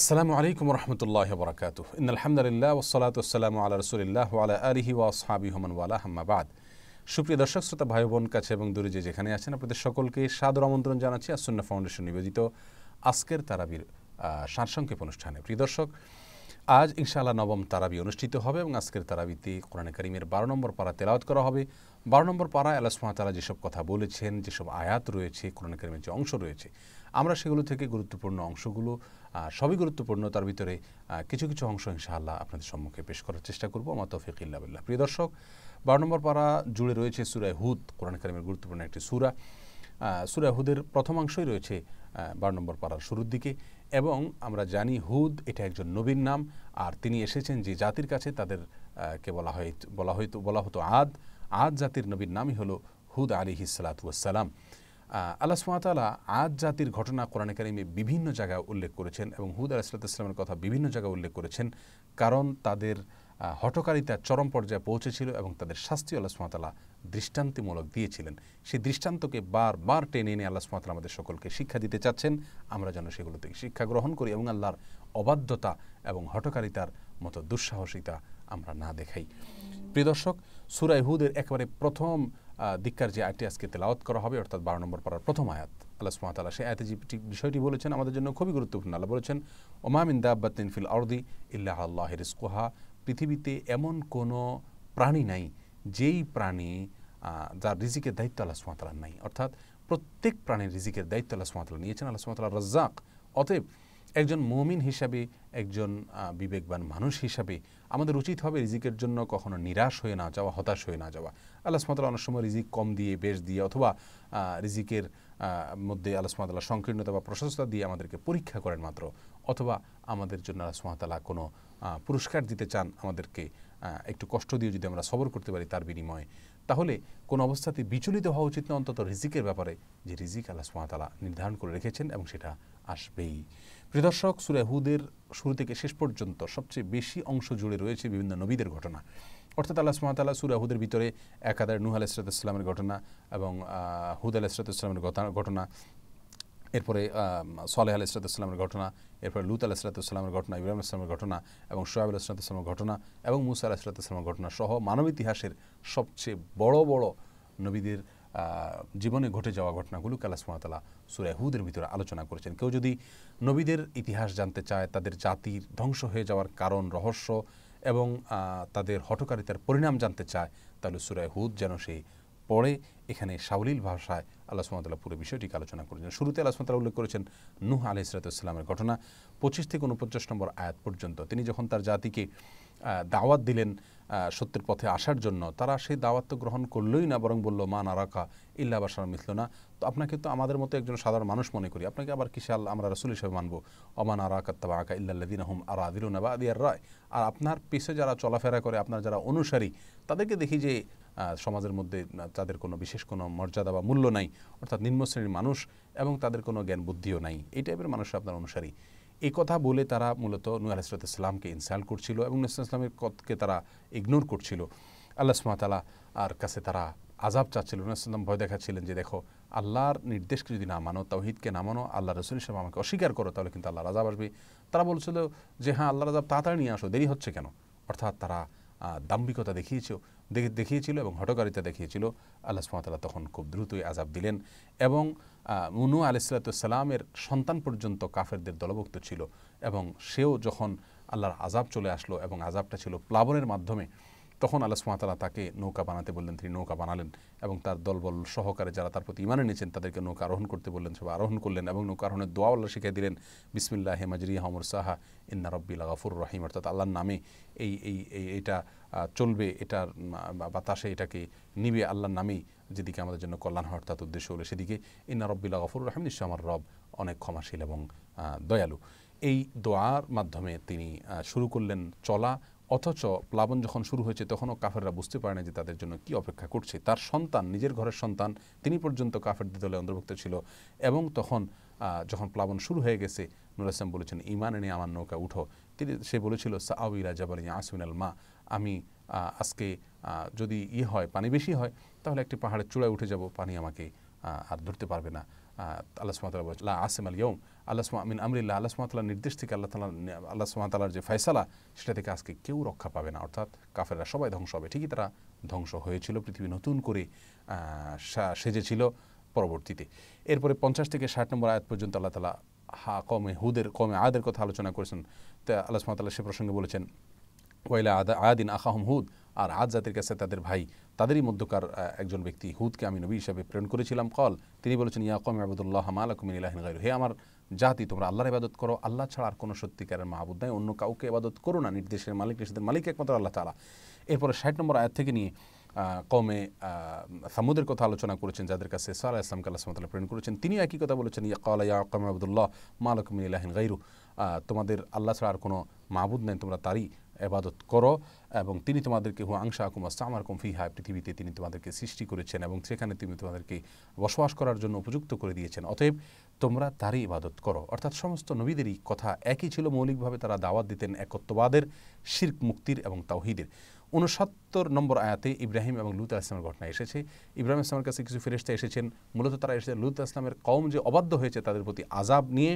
আসসালামু আলাইকুম রহমতুল্লাহ বরকাত ইন আলহামদুলিল্লাহ ওসলাত আসসালামু আল্লাহ রসুলিল্লাহ আলা আলহি সাহাবি হমন ওয়ালা হাম্মাবাদ সুপ্রিয় দর্শক শ্রোতা ভাই বোন কাছে এবং দূরে যে যেখানে আছেন আপনাদের সকলকে সাদর আমন্ত্রণ জানাচ্ছি আসন্না ফাউন্ডেশন নিবেদিত আজকের তারাবির সারসংক্ষেপ অনুষ্ঠানে প্রিয় দর্শক আজ ইনশাআল্লাহ নবম তারাবি অনুষ্ঠিত হবে এবং আজকের তারাবিতে কোরআন করিমের বারো নম্বর পাড়া তেলাওয়াত করা হবে বারো নম্বর পাড়া আল্লাহ সুমাতারা যেসব কথা বলেছেন যেসব আয়াত রয়েছে কোরআন করিমের যে অংশ রয়েছে আমরা সেগুলো থেকে গুরুত্বপূর্ণ অংশগুলো সবই গুরুত্বপূর্ণ তার ভিতরে কিছু কিছু অংশ ইনশাআল্লাহ আপনাদের সম্মুখে পেশ করার চেষ্টা করবো আমার তৌফিক ইল্লাবিল্লাহ প্রিয় দর্শক বারো নম্বর পাড়া জুড়ে রয়েছে সুরায় হুদ কোরআন কারিমের গুরুত্বপূর্ণ একটি সুরা সুরায় হুদের প্রথম অংশই রয়েছে বারো নম্বর পাড়ার শুরুর দিকে এবং আমরা জানি হুদ এটা একজন নবীর নাম আর তিনি এসেছেন যে জাতির কাছে তাদেরকে বলা হয় বলা হয়তো বলা হতো আদ আদ জাতির নবীর নামই হলো হুদ আলী হিসালাত সালাম আল্লাহ সুমাতালা আজ জাতির ঘটনা কোরআন কারিমে বিভিন্ন জায়গায় উল্লেখ করেছেন এবং হুদ ইসলামের কথা বিভিন্ন জায়গায় উল্লেখ করেছেন কারণ তাদের হটকারিতা চরম পর্যায়ে পৌঁছেছিল এবং তাদের শাস্তি আল্লাহ সুমাতালা দৃষ্টান্তিমূলক দিয়েছিলেন সেই দৃষ্টান্তকে বারবার টেনে এনে আল্লাহ সুমাতালা আমাদের সকলকে শিক্ষা দিতে চাচ্ছেন আমরা যেন সেগুলো থেকে শিক্ষা গ্রহণ করি এবং আল্লাহর অবাধ্যতা এবং হটকারিতার মতো দুঃসাহসিতা আমরা না দেখাই প্রিয় দর্শক সুরাইহুদের একেবারে প্রথম দিককার যে আয়টি আজকে তেলাওত করা হবে অর্থাৎ বারো নম্বর পড়ার প্রথম আয়াত আল্লাহ সুমাতালা সেই আয়তে বিষয়টি বলেছেন আমাদের জন্য খুবই গুরুত্বপূর্ণ আল্লাহ বলেছেন ওমামিন দাব্বাতিন ফিল অর্দি ইল্লাহ আল্লাহ রিস্কোহা পৃথিবীতে এমন কোনো প্রাণী নাই যেই প্রাণী যার রিজিকের দায়িত্ব আল্লাহ সুমাতালার নাই অর্থাৎ প্রত্যেক প্রাণীর রিজিকের দায়িত্ব আল্লাহ সুমাতালা নিয়েছেন আল্লাহ সুমাতালা রজ্জাক অতএব একজন মমিন হিসাবে একজন বিবেকবান মানুষ হিসাবে আমাদের উচিত হবে রিজিকের জন্য কখনো নিরাশ হয়ে না যাওয়া হতাশ হয়ে না যাওয়া আল্লাহ সুমাতলা অনেক সময় রিজিক কম দিয়ে বেশ দিয়ে অথবা রিজিকের মধ্যে আল্লাহ সুমাতাল্লাহ সংকীর্ণতা বা প্রশস্ততা দিয়ে আমাদেরকে পরীক্ষা করেন মাত্র অথবা আমাদের জন্য আল্লাহ সুমাতাল্লাহ কোনো পুরস্কার দিতে চান আমাদেরকে একটু কষ্ট দিয়ে যদি আমরা সবর করতে পারি তার বিনিময়ে তাহলে কোন অবস্থাতে বিচলিত হওয়া উচিত না অন্তত রিজিকের ব্যাপারে যে রিজিক আল্লাহ সুমাতালা নির্ধারণ করে রেখেছেন এবং সেটা আসবেই প্রিদর্শক সুরাহুদের শুরু থেকে শেষ পর্যন্ত সবচেয়ে বেশি অংশ জুড়ে রয়েছে বিভিন্ন নবীদের ঘটনা অর্থাৎ আল্লাহ সুমাতাল্লাহ সুরাহুদের ভিতরে একাদার নুহ আলাহ ইসরাত ইসলামের ঘটনা এবং হুদ আলাহ ইসরাত ইসলামের ঘটনা এরপরে সালেহ আল ইসরাতুসলামের ঘটনা এরপরে লুত আল ইসরাতুসলামের ঘটনা ইব্রাহিম ইসলামের ঘটনা এবং সোয়াব আল ইসরাতুসলামের ঘটনা এবং মুসা আল ইসরাতুসলামের ঘটনা সহ মানব ইতিহাসের সবচেয়ে বড় বড় নবীদের জীবনে ঘটে যাওয়া ঘটনাগুলো আল্লাহ সুমাতালা সুরাহুদের ভিতরে আলোচনা করেছেন কেউ যদি নবীদের ইতিহাস জানতে চায় তাদের জাতির ধ্বংস হয়ে যাওয়ার কারণ রহস্য এবং তাদের হটকারিতার পরিণাম জানতে চায় তাহলে সুরাহুদ যেন সেই পরে এখানে সাউলিল ভাষায় আল্লাহ সুমতাল্লাহ পুরো বিষয়টিকে আলোচনা করেছেন শুরুতে আল্লাহ সুমতাল্লাহ উল্লেখ করেছেন নুহ আলি ইসরাতামের ঘটনা পঁচিশ থেকে উনপঞ্চাশ নম্বর আয়াত পর্যন্ত তিনি যখন তার জাতিকে দাওয়াত দিলেন সত্যের পথে আসার জন্য তারা সেই দাওয়াত গ্রহণ করলোই না বরং বলল মা নারাকা ইল্লা বাসার মিথল না তো আপনাকে তো আমাদের মতো একজন সাধারণ মানুষ মনে করি আপনাকে আবার কিশাল আমরা রসুল হিসেবে মানবো অমান আরাকাত্তাবা আকা ইল্লাদিন হুম আর আদিল বা আর রায় আর আপনার পিছে যারা চলাফেরা করে আপনার যারা অনুসারী তাদেরকে দেখি যে সমাজের মধ্যে তাদের কোনো বিশেষ কোনো মর্যাদা বা মূল্য নাই অর্থাৎ নিম্ন শ্রেণীর মানুষ এবং তাদের কোনো জ্ঞান বুদ্ধিও নাই এই টাইপের মানুষ আপনার অনুসারী এই কথা বলে তারা মূলত নূর আলাহিসাত ইসলামকে ইনসাল্ট করছিল এবং নুসরাত ইসলামের কতকে তারা ইগনোর করছিল আল্লাহ সুমাতালা আর কাছে তারা আজাব চাচ্ছিল নুসলাম ভয় দেখাচ্ছিলেন যে দেখো আল্লাহর নির্দেশকে যদি না মানো তাওহিদকে না মানো আল্লাহ রসুল ইসলাম আমাকে অস্বীকার করো তাহলে কিন্তু আল্লাহর আজাব আসবে তারা বলছিল যে হ্যাঁ আল্লাহর আজাব তাড়াতাড়ি নিয়ে আসো দেরি হচ্ছে কেন অর্থাৎ তারা দাম্ভিকতা দেখিয়েছিল দেখিয়েছিল এবং হটকারিতা দেখিয়েছিল আল্লাহ সুমাতালা তখন খুব দ্রুতই আজাব দিলেন এবং মুনু আলাইসালাতামের সন্তান পর্যন্ত কাফেরদের দলভুক্ত ছিল এবং সেও যখন আল্লাহর আজাব চলে আসলো এবং আজাবটা ছিল প্লাবনের মাধ্যমে তখন আল্লাহ সুমাতালা তাকে নৌকা বানাতে বললেন তিনি নৌকা বানালেন এবং তার দলবল সহকারে যারা তার প্রতি ইমান নিয়েছেন তাদেরকে নৌকা আরোহণ করতে বললেন সবাই আরোহণ করলেন এবং নৌকা আরোহণের দোয়া আল্লাহ শিখিয়ে দিলেন বিসমিল্লাহ হেমাজরি হামর সাহা ইন্না রব্বিল গাফুর রহিম অর্থাৎ আল্লাহর নামে এই এই এটা চলবে এটার বাতাসে এটাকে নিবে আল্লাহর নামেই যেদিকে আমাদের জন্য কল্যাণ হয় অর্থাৎ উদ্দেশ্য হলে সেদিকে ইন্না রব্বিল্লা গফুর রহিম নিশ্চয় আমার রব অনেক ক্ষমাশীল এবং দয়ালু এই দোয়ার মাধ্যমে তিনি শুরু করলেন চলা অথচ প্লাবন যখন শুরু হয়েছে তখনও কাফেররা বুঝতে পারে না যে তাদের জন্য কি অপেক্ষা করছে তার সন্তান নিজের ঘরের সন্তান তিনি পর্যন্ত কাফের দলে অন্তর্ভুক্ত ছিল এবং তখন যখন প্লাবন শুরু হয়ে গেছে নুর ইসলাম বলেছেন ইমান এনে আমার নৌকা উঠো তিনি সে বলেছিল সাউইলা জাবাল আসমিন আল মা আমি আজকে যদি ইয়ে হয় পানি বেশি হয় তাহলে একটি পাহাড়ের চূড়ায় উঠে যাব পানি আমাকে আর ধরতে পারবে না আল্লাহ সুমাত আসেম আল ইয়ম আল্লাহ আমিন আমরিল্লাহ আল্লাহ সুমাতালার নির্দেশ থেকে আল্লাহ তালা আল্লাহ সুমাতালার যে ফয়সালা সেটা থেকে আজকে কেউ রক্ষা পাবে না অর্থাৎ কাফেররা সবাই ধ্বংস হবে ঠিকই তারা ধ্বংস হয়েছিল পৃথিবী নতুন করে সেজেছিল পরবর্তীতে এরপরে পঞ্চাশ থেকে ষাট নম্বর আয়াত পর্যন্ত আল্লাহ তালা হা কমে হুদের কমে আয়াদের কথা আলোচনা করেছেন তা আল্লাহ সুমাতাল্লাহ সে প্রসঙ্গে বলেছেন ওয়াইলা আদা আয়াদিন আখাহম হুদ আর আজ জাতির কাছে তাদের ভাই তাদেরই মধ্যকার একজন ব্যক্তি হুদকে আমি নবী হিসাবে প্রেরণ করেছিলাম কল তিনি বলেছেন ইয়া কম আবুদুল্লাহ মালাকুমিন ইলাহিন গাইর হে আমার জাতি তোমরা আল্লাহর ইবাদত করো আল্লাহ ছাড়া আর কোনো সত্যিকারের মাহবুদ নাই অন্য কাউকে ইবাদত করো না নির্দেশের মালিক নিষেধের মালিক একমাত্র আল্লাহ তালা এরপরে ষাট নম্বর আয়াত থেকে নিয়ে কমে সামুদের কথা আলোচনা করেছেন যাদের কাছে সারা ইসলামকে আল্লাহ সামতাল প্রেরণ করেছেন তিনি একই কথা বলেছেন ইয়া কলা ইয়া কমে আবদুল্লাহ মালকমিন ইলাহিন গাইরু তোমাদের আল্লাহ ছাড়া আর কোনো মাহবুদ নেই তোমরা তারই এবাদত করো এবং তিনি তোমাদেরকে হু আংশা আকুমা সামার ফিহা পৃথিবীতে তিনি তোমাদেরকে সৃষ্টি করেছেন এবং সেখানে তিনি তোমাদেরকে বসবাস করার জন্য উপযুক্ত করে দিয়েছেন অতএব তোমরা তারই ইবাদত করো অর্থাৎ সমস্ত নবীদেরই কথা একই ছিল মৌলিকভাবে তারা দাওয়াত দিতেন একত্ববাদের শির্ক মুক্তির এবং তাওহিদের উনসত্তর নম্বর আয়াতে ইব্রাহিম এবং লুত আসলামের ঘটনা এসেছে ইব্রাহিম ইসলামের কাছে কিছু ফেরেস্তা এসেছেন মূলত তারা এসেছে লুত আসলামের কম যে অবাধ্য হয়েছে তাদের প্রতি আজাব নিয়ে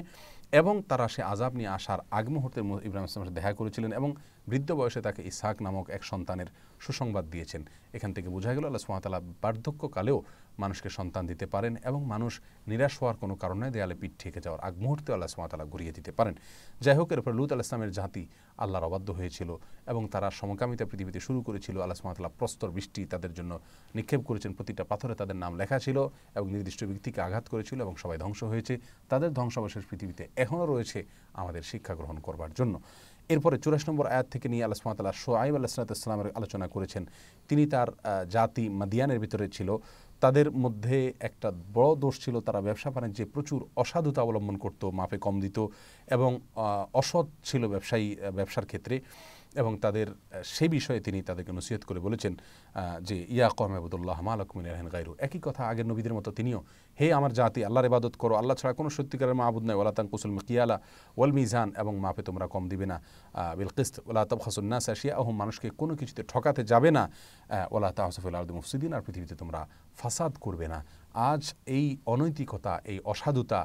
এবং তারা সে আজাব নিয়ে আসার আগ মুহূর্তে ইব্রাহিম ইসলামের দেখা করেছিলেন এবং বৃদ্ধ বয়সে তাকে ইসহাক নামক এক সন্তানের সুসংবাদ দিয়েছেন এখান থেকে বোঝা গেল আল্লাহ সুমাতালা বার্ধক্যকালেও মানুষকে সন্তান দিতে পারেন এবং মানুষ নিরাশ হওয়ার কোনো কারণে দেয়ালে পিঠ ঠেকে যাওয়ার আগ মুহূর্তে আল্লাহ সুমাতালা ঘুরিয়ে দিতে পারেন যাই হোক এরপর লুত আল্লাহ ইসলামের জাতি আল্লাহর অবাধ্য হয়েছিল এবং তারা সমকামিতা পৃথিবীতে শুরু করেছিল আল্লাহ সুমাতালা প্রস্তর বৃষ্টি তাদের জন্য নিক্ষেপ করেছেন প্রতিটা পাথরে তাদের নাম লেখা ছিল এবং নির্দিষ্ট ব্যক্তিকে আঘাত করেছিল এবং সবাই ধ্বংস হয়েছে তাদের ধ্বংসাবশেষ পৃথিবীতে এখনও রয়েছে আমাদের শিক্ষা গ্রহণ করবার জন্য এরপরে চুরাশ নম্বর আয়াত থেকে নিয়ে আল্লাহ সুমাতাল্লাহ সোয়াইব আল্লাহ ইসলামের আলোচনা করেছেন তিনি তার জাতি মাদিয়ানের ভিতরে ছিল তাদের মধ্যে একটা বড় দোষ ছিল তারা ব্যবসা বাণিজ্যে প্রচুর অসাধুতা অবলম্বন করত মাপে কম দিত এবং অসৎ ছিল ব্যবসায়ী ব্যবসার ক্ষেত্রে এবং তাদের সে বিষয়ে তিনি তাদেরকে নসিহত করে বলেছেন যে ইয়া কহমেবুদুল্লাহ মালকুমিন রহেন গাইরু একই কথা আগের নবীদের মতো তিনিও হে আমার জাতি আল্লাহর ইবাদত করো আল্লাহ ছাড়া কোনো সত্যিকারের মাহবুদ নাই ওলাতাং কুসুল মিয়ালা ওয়াল মিজান এবং মাপে তোমরা কম দিবে না কিস্ত ওলা তব হাসুন্না সাশিয়া ওহম মানুষকে কোনো কিছুতে ঠকাতে যাবে না ওলা তা হাসফুল আলদ মুফসিদ্দিন আর পৃথিবীতে তোমরা ফাসাদ করবে না আজ এই অনৈতিকতা এই অসাধুতা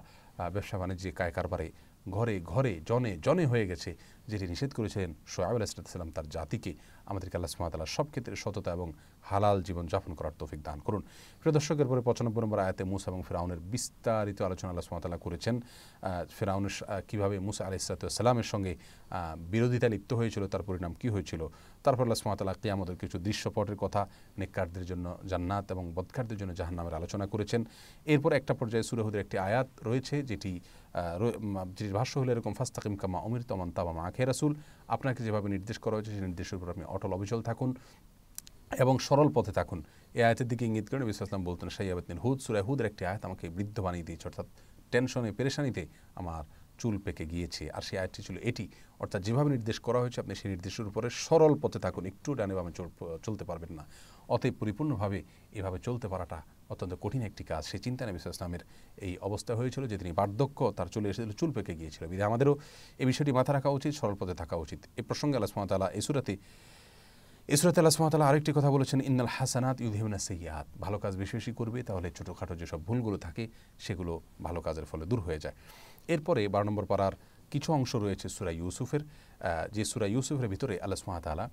ব্যবসা বাণিজ্যে কায় কারবারে ঘরে ঘরে জনে জনে হয়ে গেছে যেটি নিষেধ করেছেন সোয়াব সাল্লাম তার জাতিকে আমাদেরকে আল্লাহ সুমাতাল্লাহ সব ক্ষেত্রে সততা এবং হালাল জীবন যাপন করার তৌফিক দান করুন প্রিয় দর্শকের পরে পঁচানব্বই নম্বর আয়াতে মুসা এবং ফেরাউনের বিস্তারিত আলোচনা আল্লাহ সুমাতাল্লাহ করেছেন ফেরাউনের কীভাবে মুসা আলাইসালাতামের সঙ্গে বিরোধিতা লিপ্ত হয়েছিল তার পরিণাম কী হয়েছিল তারপর আল্লাহ কে আমাদের কিছু দৃশ্যপটের কথা নেককারদের জন্য জান্নাত এবং বদকারদের জন্য জাহান্নামের আলোচনা করেছেন এরপর একটা পর্যায়ে সুরহুদের একটি আয়াত রয়েছে যেটি যেটির ভাষ্য হলো এরকম ফাস্তাকিম কামা অমির তমান তাবা মা হে রাসুল আপনাকে যেভাবে নির্দেশ করা হয়েছে সেই নির্দেশের উপর আপনি অটল অবিচল থাকুন এবং সরল পথে থাকুন এ আয়তের দিকে ইঙ্গিত করেন বিশ্বাসলাম ইসলাম বলতেন সাইয়াবদ্দিন হুদ সুরায় হুদের একটি আয়াত আমাকে বৃদ্ধ বানিয়ে দিয়েছে অর্থাৎ টেনশনে পেরেশানিতে আমার চুল পেকে গিয়েছে আর সেই আয়টি ছিল এটি অর্থাৎ যেভাবে নির্দেশ করা হয়েছে আপনি সেই নির্দেশের উপরে সরল পথে থাকুন একটু ডানে বামে চলতে পারবেন না অতএব পরিপূর্ণভাবে এভাবে চলতে পারাটা অত্যন্ত কঠিন একটি কাজ সেই চিন্তা নবী ইসলামের এই অবস্থা হয়েছিল যে তিনি বার্ধক্য তার চলে এসেছিল চুল পেকে গিয়েছিল বিধে আমাদেরও এই বিষয়টি মাথা রাখা উচিত সরল পথে থাকা উচিত এ প্রসঙ্গে আলাসমাতালা সুমাতালা ইসুরাতে ইসরাত আল্লাহ সুমাতালা আরেকটি কথা বলেছেন ইন্নাল হাসানাত ইউদিহিমনা সৈয়াদ ভালো কাজ বেশি বেশি করবে তাহলে ছোটোখাটো যেসব ভুলগুলো থাকে সেগুলো ভালো কাজের ফলে দূর হয়ে যায় এরপরে বারো নম্বর পাড়ার কিছু অংশ রয়েছে সুরা ইউসুফের যে সুরা ইউসুফের ভিতরে আল্লাহ সুমাতালা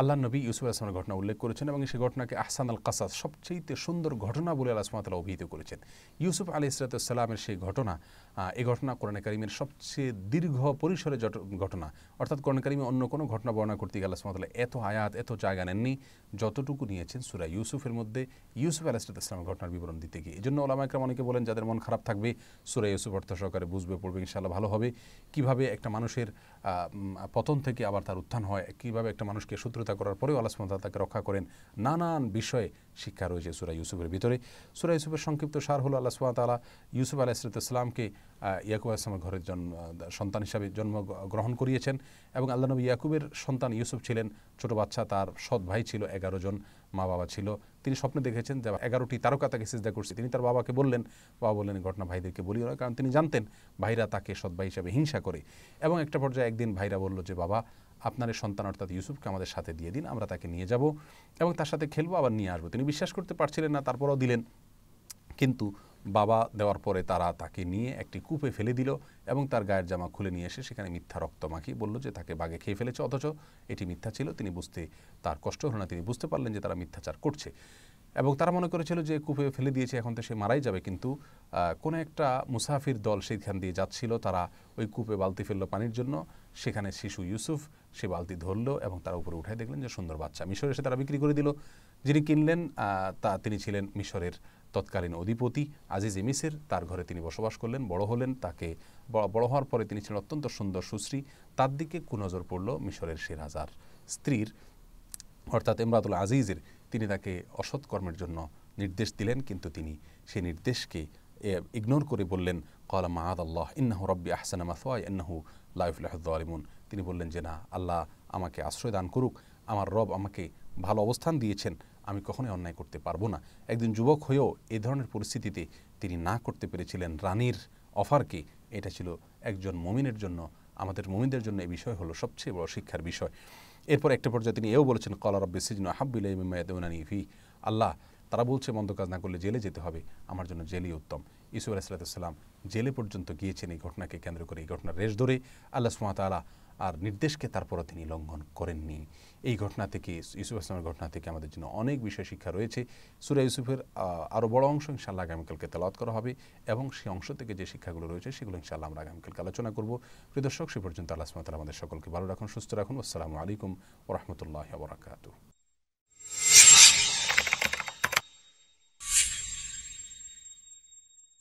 আল্লাহ নবী ইউসুফ আসলামের ঘটনা উল্লেখ করেছেন এবং সেই ঘটনাকে আহসান আল কাসাদ সবচেয়ে সুন্দর ঘটনা বলে আল্লাহ সুমাতলা অভিহিত করেছেন ইউসুফ আলী ইসরাতামের সেই ঘটনা এই ঘটনা কোরআন করিমের সবচেয়ে দীর্ঘ পরিসরে ঘটনা অর্থাৎ কোরআন করিমে অন্য কোনো ঘটনা বর্ণনা করতে গিয়ে আল্লাহ সুমাতলা এত আয়াত এত জায়গা নেননি যতটুকু নিয়েছেন সুরা ইউসুফের মধ্যে ইউসুফ আলি ইসরাতামের ঘটনার বিবরণ দিতে গিয়ে এই জন্য ওলামাইকরাম অনেকে বলেন যাদের মন খারাপ থাকবে সুরা ইউসুফ অর্থ সহকারে বুঝবে পড়বে ইনশাল্লাহ ভালো হবে কিভাবে একটা মানুষের পতন থেকে আবার তার উত্থান হয় কিভাবে একটা মানুষকে সূত্র শত্রুতা করার পরেও আল্লাহ সুমতাল তাকে রক্ষা করেন নানান বিষয়ে শিক্ষা রয়েছে সুরা ইউসুফের ভিতরে সুরা ইউসুফের সংক্ষিপ্ত সার হলো আল্লাহ সুমতালা ইউসুফ আলাহ ইসলামকে ইয়াকুব আসলামের ঘরের জন্ম সন্তান হিসাবে জন্ম গ্রহণ করিয়েছেন এবং আল্লাহ নবী ইয়াকুবের সন্তান ইউসুফ ছিলেন ছোট বাচ্চা তার সৎ ভাই ছিল এগারো জন মা বাবা ছিল তিনি স্বপ্নে দেখেছেন যে এগারোটি তারকা তাকে সিজদা করছে তিনি তার বাবাকে বললেন বাবা বললেন ঘটনা ভাইদেরকে বলি না কারণ তিনি জানতেন ভাইরা তাকে সৎ ভাই হিসাবে হিংসা করে এবং একটা পর্যায়ে একদিন ভাইরা বলল যে বাবা আপনার সন্তান অর্থাৎ ইউসুফকে আমাদের সাথে দিয়ে দিন আমরা তাকে নিয়ে যাব এবং তার সাথে খেলবো আবার নিয়ে আসবো তিনি বিশ্বাস করতে পারছিলেন না তারপরেও দিলেন কিন্তু বাবা দেওয়ার পরে তারা তাকে নিয়ে একটি কূপে ফেলে দিল এবং তার গায়ের জামা খুলে নিয়ে এসে সেখানে মিথ্যা রক্ত মাখিয়ে বলল যে তাকে বাগে খেয়ে ফেলেছে অথচ এটি মিথ্যা ছিল তিনি বুঝতে তার কষ্ট হল না তিনি বুঝতে পারলেন যে তারা মিথ্যাচার করছে এবং তারা মনে করেছিল যে কূপে ফেলে দিয়েছে এখন তো সে মারাই যাবে কিন্তু কোনো একটা মুসাফির দল সেইখান দিয়ে যাচ্ছিল তারা ওই কূপে বালতি ফেললো পানির জন্য সেখানে শিশু ইউসুফ সে বালতি ধরলো এবং তার উপরে উঠে দেখলেন যে সুন্দর বাচ্চা মিশর এসে তারা বিক্রি করে দিল যিনি কিনলেন তা তিনি ছিলেন মিশরের তৎকালীন অধিপতি আজিজ মিসের তার ঘরে তিনি বসবাস করলেন বড় হলেন তাকে বড় হওয়ার পরে তিনি ছিলেন অত্যন্ত সুন্দর সুশ্রী তার দিকে কুনজর পড়ল মিশরের সে রাজার স্ত্রীর অর্থাৎ ইমরাতুল আজিজের তিনি তাকে অসৎ কর্মের জন্য নির্দেশ দিলেন কিন্তু তিনি সেই নির্দেশকে ইগনোর করে বললেন কলা মাহাদ আল্লাহ ইন্নাহু রব্বি আহসানা মাসওয়াই ইন্নাহু লাইফুল্লাহদ্দালিমুন তিনি বললেন যে না আল্লাহ আমাকে আশ্রয় দান করুক আমার রব আমাকে ভালো অবস্থান দিয়েছেন আমি কখনোই অন্যায় করতে পারবো না একদিন যুবক হয়েও এ ধরনের পরিস্থিতিতে তিনি না করতে পেরেছিলেন রানীর অফারকে এটা ছিল একজন মমিনের জন্য আমাদের মমিনদের জন্য এই বিষয় হলো সবচেয়ে বড় শিক্ষার বিষয় এরপর একটা পর্যায়ে তিনি এও বলেছেন কলার রব্বি সিজন আহাবিল্লাহমায়দৌনানি ফি আল্লাহ তারা বলছে মন্দ কাজ না করলে জেলে যেতে হবে আমার জন্য জেলই উত্তম ইসু আলাহিসাল্লাম জেলে পর্যন্ত গিয়েছেন এই ঘটনাকে কেন্দ্র করে এই ঘটনার রেশ ধরে আল্লাহ সুমাতালা আর নির্দেশকে তারপরে তিনি লঙ্ঘন করেননি এই ঘটনা থেকে ইউসুফ ইসলামের ঘটনা থেকে আমাদের জন্য অনেক বিষয় শিক্ষা রয়েছে সুরা ইউসুফের আরও বড় অংশ ইনশাল্লাহ আগামীকালকে তেলাওয়াত করা হবে এবং সেই অংশ থেকে যে শিক্ষাগুলো রয়েছে সেগুলো ইনশাল্লাহ আমরা আগামীকালকে আলোচনা করব প্রিয় দর্শক সে পর্যন্ত আল্লাহ আমাদের সকলকে ভালো রাখুন সুস্থ রাখুন আসসালামু আলাইকুম ও রহমতুল্লাহ বরাকাতু